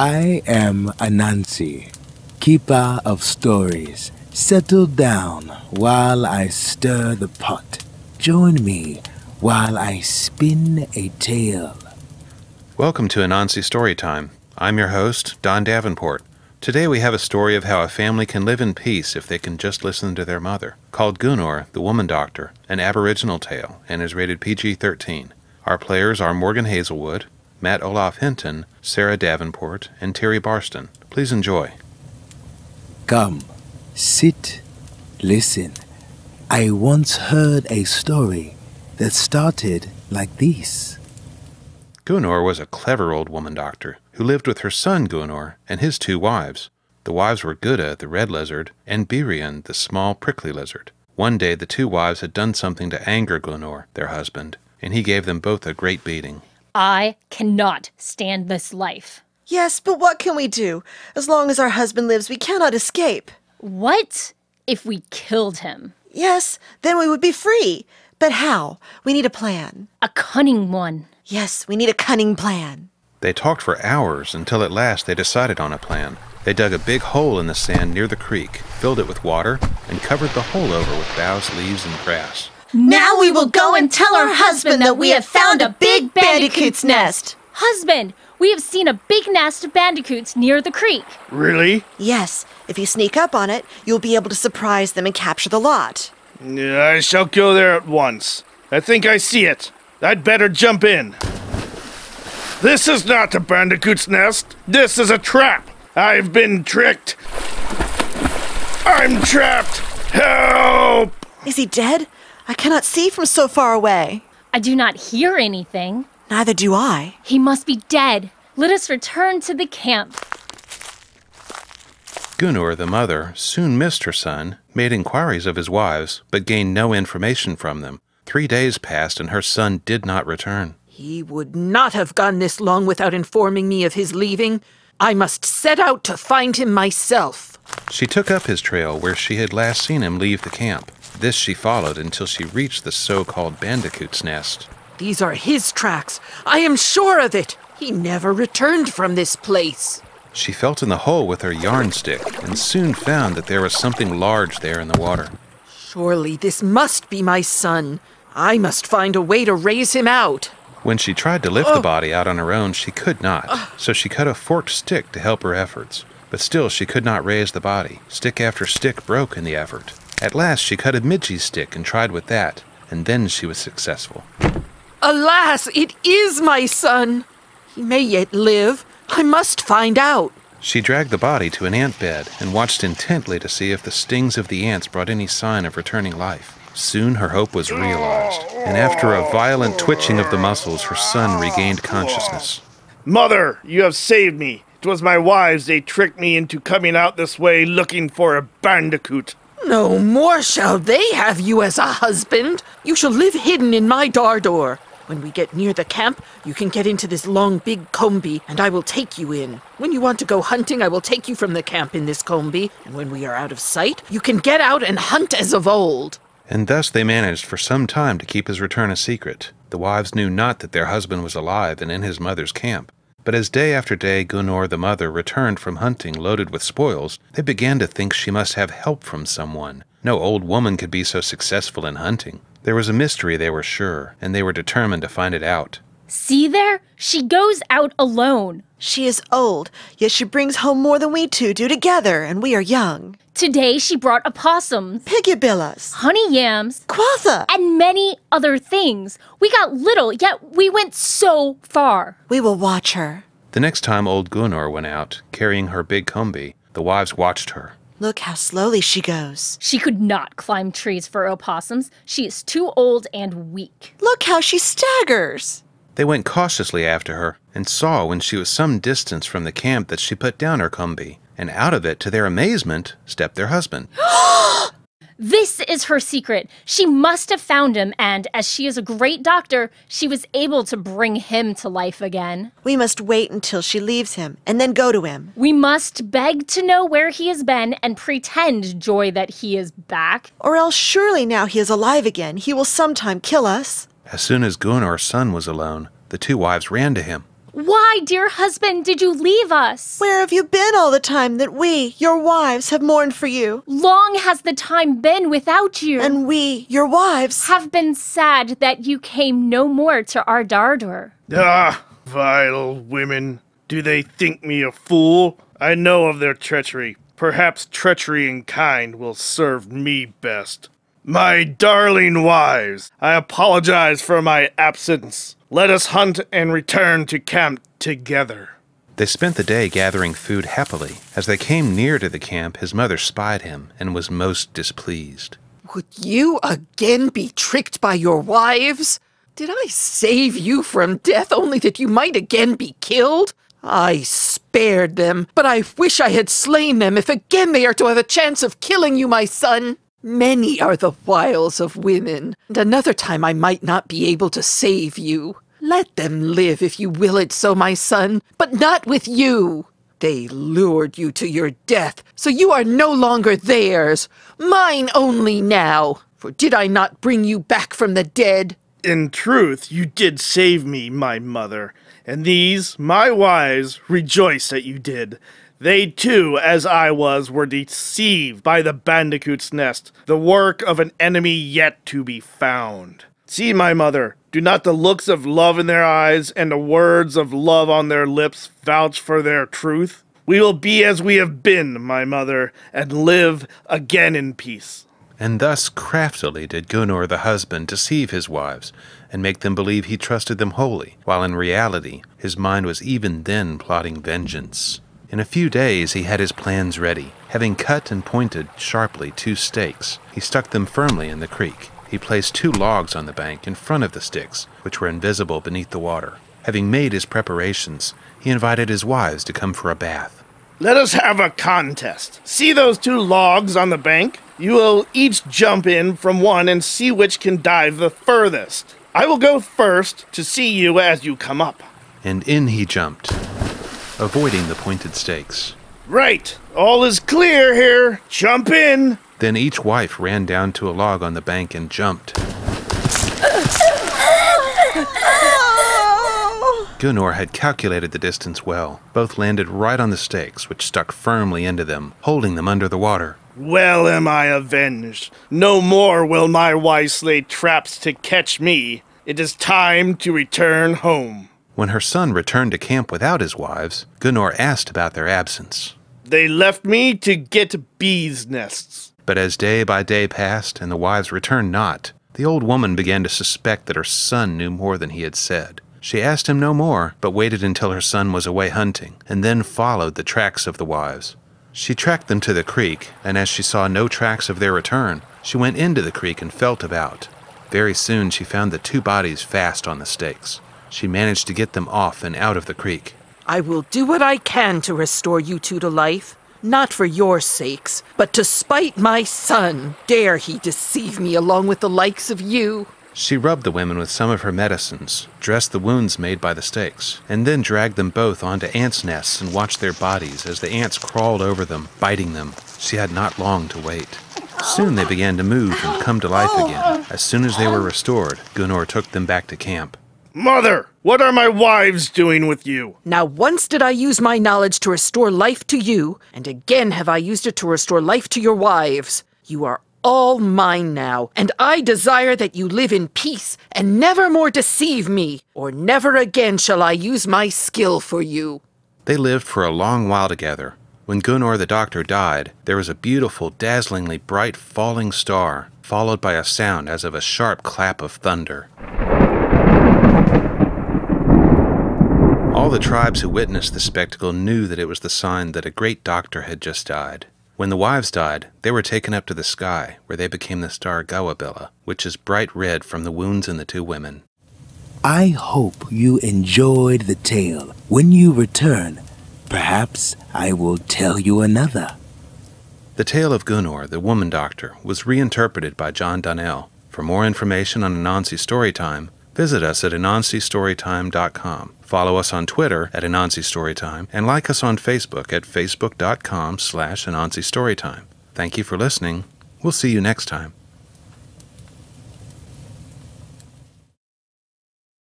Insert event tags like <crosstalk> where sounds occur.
I am Anansi, keeper of stories. Settle down while I stir the pot. Join me while I spin a tale. Welcome to Anansi Storytime. I'm your host, Don Davenport. Today we have a story of how a family can live in peace if they can just listen to their mother, called Gunor, the Woman Doctor, an Aboriginal tale, and is rated PG 13. Our players are Morgan Hazelwood, Matt Olaf Hinton, Sarah Davenport, and Terry Barston. Please enjoy. Come, sit, listen. I once heard a story that started like this. Gunnor was a clever old woman doctor who lived with her son Gunnor and his two wives. The wives were Gudda, the red lizard, and Birian, the small prickly lizard. One day the two wives had done something to anger Gunnor, their husband, and he gave them both a great beating. I cannot stand this life. Yes, but what can we do? As long as our husband lives, we cannot escape. What if we killed him? Yes, then we would be free. But how? We need a plan. A cunning one. Yes, we need a cunning plan. They talked for hours until at last they decided on a plan. They dug a big hole in the sand near the creek, filled it with water, and covered the hole over with boughs, leaves, and grass. Now we will go and tell our husband that we have found a big bandicoot's nest. Husband, we have seen a big nest of bandicoots near the creek. Really? Yes. If you sneak up on it, you'll be able to surprise them and capture the lot. I shall go there at once. I think I see it. I'd better jump in. This is not a bandicoot's nest. This is a trap. I've been tricked. I'm trapped. Help! Is he dead? I cannot see from so far away. I do not hear anything. Neither do I. He must be dead. Let us return to the camp. Gunnar, the mother, soon missed her son, made inquiries of his wives, but gained no information from them. Three days passed, and her son did not return. He would not have gone this long without informing me of his leaving. I must set out to find him myself. She took up his trail where she had last seen him leave the camp. This she followed until she reached the so called bandicoot's nest. These are his tracks. I am sure of it. He never returned from this place. She felt in the hole with her yarn stick and soon found that there was something large there in the water. Surely this must be my son. I must find a way to raise him out. When she tried to lift oh. the body out on her own, she could not, ah. so she cut a forked stick to help her efforts. But still, she could not raise the body. Stick after stick broke in the effort. At last she cut a midgey stick and tried with that, and then she was successful. Alas, it is my son! He may yet live. I must find out. She dragged the body to an ant bed and watched intently to see if the stings of the ants brought any sign of returning life. Soon her hope was realized, and after a violent twitching of the muscles, her son regained consciousness. Mother, you have saved me. It was my wives. They tricked me into coming out this way looking for a bandicoot. No more shall they have you as a husband. You shall live hidden in my Dardor. When we get near the camp, you can get into this long big combi, and I will take you in. When you want to go hunting, I will take you from the camp in this combi, and when we are out of sight, you can get out and hunt as of old. And thus they managed for some time to keep his return a secret. The wives knew not that their husband was alive and in his mother's camp, but as day after day Gunnor the mother returned from hunting loaded with spoils, they began to think she must have help from someone. No old woman could be so successful in hunting. There was a mystery, they were sure, and they were determined to find it out. See there? She goes out alone. She is old, yet she brings home more than we two do together, and we are young. Today she brought opossums, pigabillas, honey yams, quatha, and many other things. We got little, yet we went so far. We will watch her. The next time old Gunnar went out, carrying her big combi, the wives watched her. Look how slowly she goes. She could not climb trees for opossums. She is too old and weak. Look how she staggers. They went cautiously after her, and saw when she was some distance from the camp that she put down her cumby, and out of it, to their amazement, stepped their husband. <gasps> This is her secret. She must have found him, and as she is a great doctor, she was able to bring him to life again. We must wait until she leaves him and then go to him. We must beg to know where he has been and pretend joy that he is back. Or else, surely now he is alive again, he will sometime kill us. As soon as Gunnar's son was alone, the two wives ran to him. Why, dear husband, did you leave us? Where have you been all the time that we, your wives, have mourned for you? Long has the time been without you. And we, your wives, have been sad that you came no more to our Dardur. Ah, vile women. Do they think me a fool? I know of their treachery. Perhaps treachery in kind will serve me best. My darling wives, I apologize for my absence. Let us hunt and return to camp together. They spent the day gathering food happily. As they came near to the camp, his mother spied him and was most displeased. Would you again be tricked by your wives? Did I save you from death only that you might again be killed? I spared them, but I wish I had slain them if again they are to have a chance of killing you, my son. Many are the wiles of women, and another time I might not be able to save you. Let them live if you will it so, my son, but not with you. They lured you to your death, so you are no longer theirs, mine only now, for did I not bring you back from the dead? In truth, you did save me, my mother, and these, my wives, rejoice that you did. They too, as I was, were deceived by the bandicoot's nest, the work of an enemy yet to be found. See, my mother, do not the looks of love in their eyes and the words of love on their lips vouch for their truth? We will be as we have been, my mother, and live again in peace. And thus craftily did Gunnar the husband deceive his wives, and make them believe he trusted them wholly, while in reality his mind was even then plotting vengeance. In a few days, he had his plans ready. Having cut and pointed sharply two stakes, he stuck them firmly in the creek. He placed two logs on the bank in front of the sticks, which were invisible beneath the water. Having made his preparations, he invited his wives to come for a bath. Let us have a contest. See those two logs on the bank? You will each jump in from one and see which can dive the furthest. I will go first to see you as you come up. And in he jumped avoiding the pointed stakes. Right! All is clear here! Jump in! Then each wife ran down to a log on the bank and jumped. Gunnar had calculated the distance well. Both landed right on the stakes, which stuck firmly into them, holding them under the water. Well am I avenged. No more will my wives lay traps to catch me. It is time to return home. When her son returned to camp without his wives, Gunnar asked about their absence. They left me to get bees' nests. But as day by day passed and the wives returned not, the old woman began to suspect that her son knew more than he had said. She asked him no more, but waited until her son was away hunting, and then followed the tracks of the wives. She tracked them to the creek, and as she saw no tracks of their return, she went into the creek and felt about. Very soon she found the two bodies fast on the stakes. She managed to get them off and out of the creek. I will do what I can to restore you two to life. Not for your sakes, but to spite my son. Dare he deceive me along with the likes of you? She rubbed the women with some of her medicines, dressed the wounds made by the stakes, and then dragged them both onto ants' nests and watched their bodies as the ants crawled over them, biting them. She had not long to wait. Soon they began to move and come to life oh. again. As soon as they were restored, Gunnar took them back to camp. Mother, what are my wives doing with you? Now once did I use my knowledge to restore life to you, and again have I used it to restore life to your wives. You are all mine now, and I desire that you live in peace and never more deceive me, or never again shall I use my skill for you. They lived for a long while together. When Gunnar the doctor died, there was a beautiful, dazzlingly bright falling star, followed by a sound as of a sharp clap of thunder. All the tribes who witnessed the spectacle knew that it was the sign that a great doctor had just died. When the wives died, they were taken up to the sky, where they became the star Gawabilla, which is bright red from the wounds in the two women. I hope you enjoyed the tale. When you return, perhaps I will tell you another. The tale of Gunnar, the woman doctor, was reinterpreted by John Donnell. For more information on Anansi Storytime, Visit us at AnansiStorytime.com. Follow us on Twitter at AnansiStorytime and like us on Facebook at facebook.com slash AnansiStorytime. Thank you for listening. We'll see you next time.